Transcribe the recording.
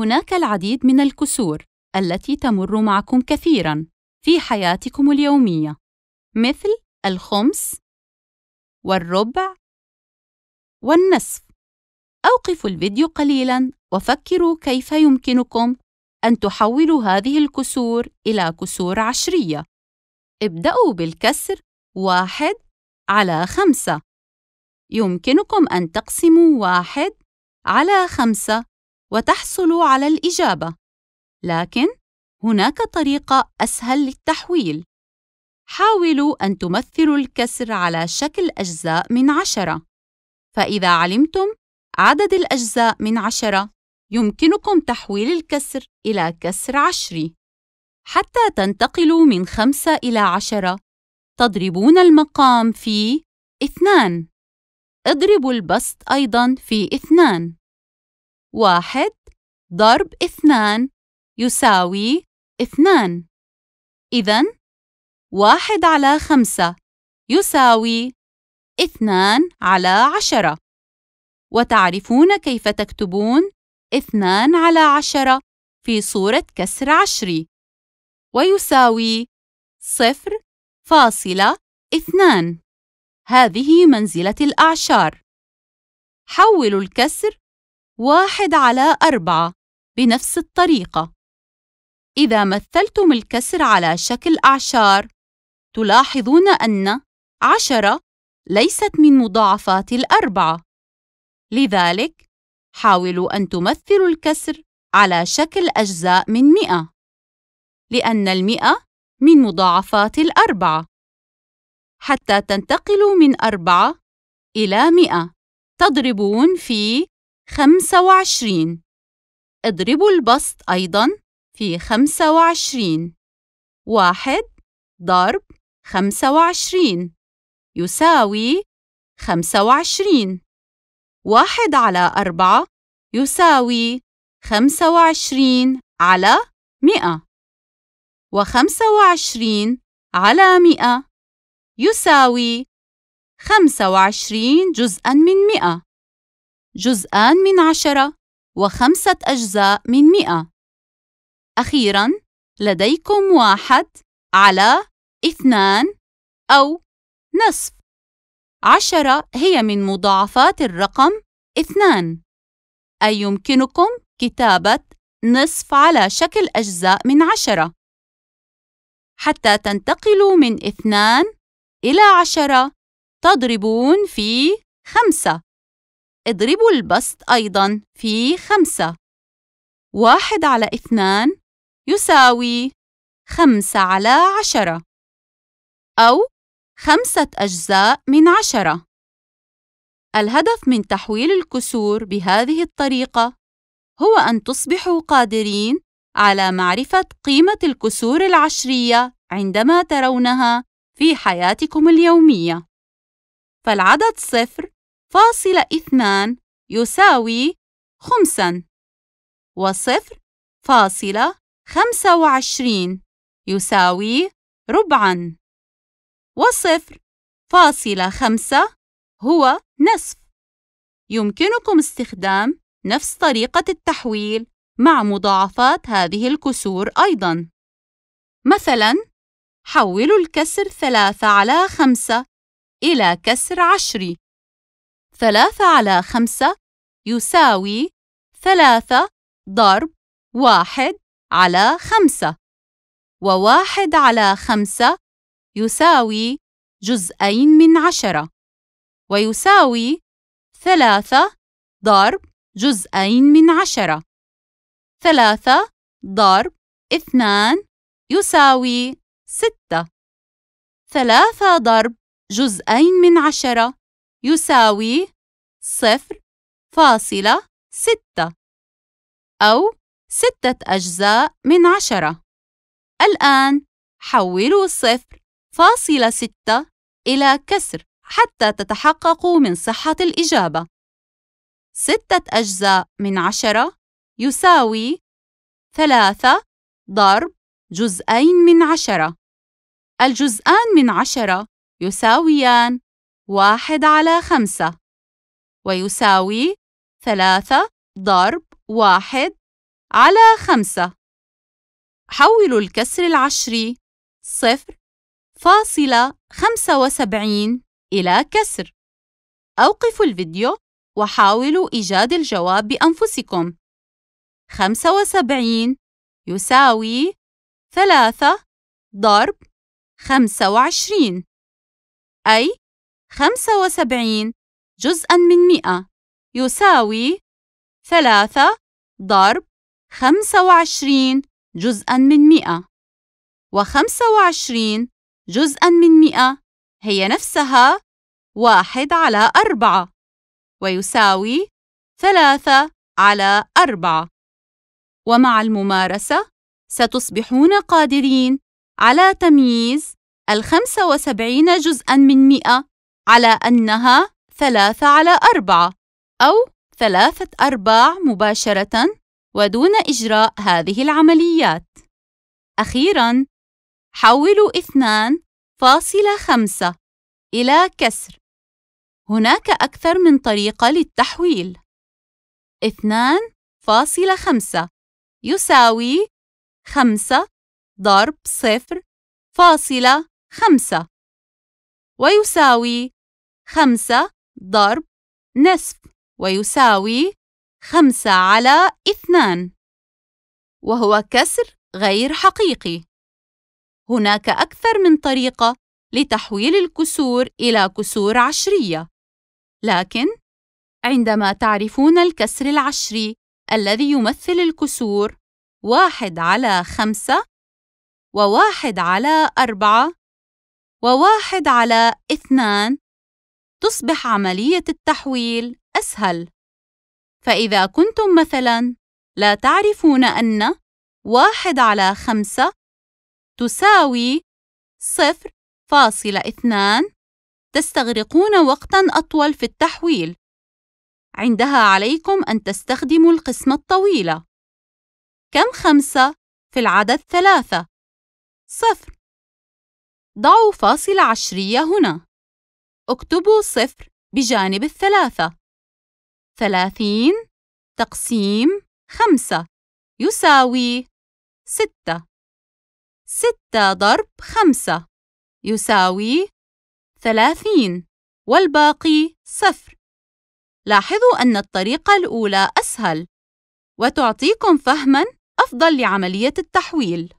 هناك العديد من الكسور التي تمر معكم كثيرًا في حياتكم اليومية، مثل الخمس، والربع، والنصف. أوقفوا الفيديو قليلاً وفكروا كيف يمكنكم أن تحولوا هذه الكسور إلى كسور عشرية. ابدأوا بالكسر واحد على خمسة. يمكنكم أن تقسموا واحد على خمسة وتحصل على الإجابة، لكن هناك طريقة أسهل للتحويل. حاولوا أن تمثلوا الكسر على شكل أجزاء من عشرة، فإذا علمتم عدد الأجزاء من عشرة، يمكنكم تحويل الكسر إلى كسر عشري. حتى تنتقلوا من خمسة إلى عشرة، تضربون المقام في اثنان. اضربوا البسط أيضاً في اثنان. واحد ضرب اثنان يساوي اثنان إذا واحد على خمسة يساوي اثنان على عشرة وتعرفون كيف تكتبون اثنان على عشرة في صورة كسر عشري ويساوي صفر فاصلة اثنان هذه منزلة الأعشار حولوا الكسر واحد على أربعة بنفس الطريقة إذا مثلتم الكسر على شكل أعشار تلاحظون أن عشرة ليست من مضاعفات الأربعة لذلك حاولوا أن تمثلوا الكسر على شكل أجزاء من مئة لأن المئة من مضاعفات الأربعة حتى تنتقلوا من أربعة إلى مئة تضربون في خمسة وعشرين اضربوا البسط أيضا في خمسة وعشرين واحد ضرب خمسة وعشرين يساوي خمسة وعشرين واحد على أربعة يساوي خمسة وعشرين على مئة وخمسة وعشرين على مئة يساوي خمسة وعشرين جزءا من مئة جزءان من عشرة وخمسة أجزاء من مئة أخيراً لديكم واحد على اثنان أو نصف عشرة هي من مضاعفات الرقم اثنان أي يمكنكم كتابة نصف على شكل أجزاء من عشرة حتى تنتقلوا من اثنان إلى عشرة تضربون في خمسة اضربوا البسط أيضاً في خمسة واحد على اثنان يساوي خمسة على عشرة أو خمسة أجزاء من عشرة الهدف من تحويل الكسور بهذه الطريقة هو أن تصبحوا قادرين على معرفة قيمة الكسور العشرية عندما ترونها في حياتكم اليومية فالعدد صفر فاصلة اثنان يساوي خمسا وصفر فاصلة خمسة وعشرين يساوي ربعا وصفر فاصلة خمسة هو نصف يمكنكم استخدام نفس طريقة التحويل مع مضاعفات هذه الكسور أيضاً مثلاً حولوا الكسر ثلاثة على خمسة إلى كسر عشري ثلاثة على خمسة يساوي ثلاثة ضرب واحد على خمسة وواحد على خمسة يساوي جزئين من عشرة ويساوي ثلاثة ضرب جزئين من عشرة ثلاثة ضرب اثنان يساوي ستة ثلاثة ضرب جزئين من عشرة يساوي صفر فاصلة ستة أو ستة أجزاء من عشرة الآن حولوا صفر فاصلة ستة إلى كسر حتى تتحققوا من صحة الإجابة ستة أجزاء من عشرة يساوي ثلاثة ضرب جزئين من عشرة الجزئان من عشرة يساويان واحد على خمسة ويساوي ثلاثة ضرب واحد على خمسة حول الكسر العشري صفر فاصلة خمسة وسبعين إلى كسر أوقفوا الفيديو وحاولوا إيجاد الجواب بأنفسكم خمسة وسبعين يساوي ثلاثة ضرب خمسة وعشرين أي خمسة وسبعين جزءا من مئة يساوي ثلاثة ضرب خمسة وعشرين جزءا من مئة وخمسة وعشرين جزءا من مئة هي نفسها واحد على أربعة ويساوي ثلاثة على أربعة ومع الممارسة ستصبحون قادرين على تمييز الخمسة وسبعين جزءا من مئة على أنها ثلاثة على أربعة أو ثلاثة أرباع مباشرة ودون إجراء هذه العمليات. أخيراً، حولوا 2.5 إلى كسر. هناك أكثر من طريقة للتحويل. 2.5 يساوي 5 ضرب صفر فاصلة خمسة ويساوي خمسة ضرب نصف ويساوي خمسة على اثنان وهو كسر غير حقيقي هناك أكثر من طريقة لتحويل الكسور إلى كسور عشرية لكن عندما تعرفون الكسر العشري الذي يمثل الكسور واحد على خمسة وواحد على أربعة وواحد على اثنان تصبح عملية التحويل أسهل فإذا كنتم مثلاً لا تعرفون أن واحد على خمسة تساوي صفر فاصل اثنان تستغرقون وقتاً أطول في التحويل عندها عليكم أن تستخدموا القسمة الطويلة كم خمسة في العدد ثلاثة؟ صفر ضعوا فاصلة عشرية هنا اكتبوا صفر بجانب الثلاثة ثلاثين تقسيم خمسة يساوي ستة ستة ضرب خمسة يساوي ثلاثين والباقي صفر لاحظوا أن الطريقة الأولى أسهل وتعطيكم فهماً أفضل لعملية التحويل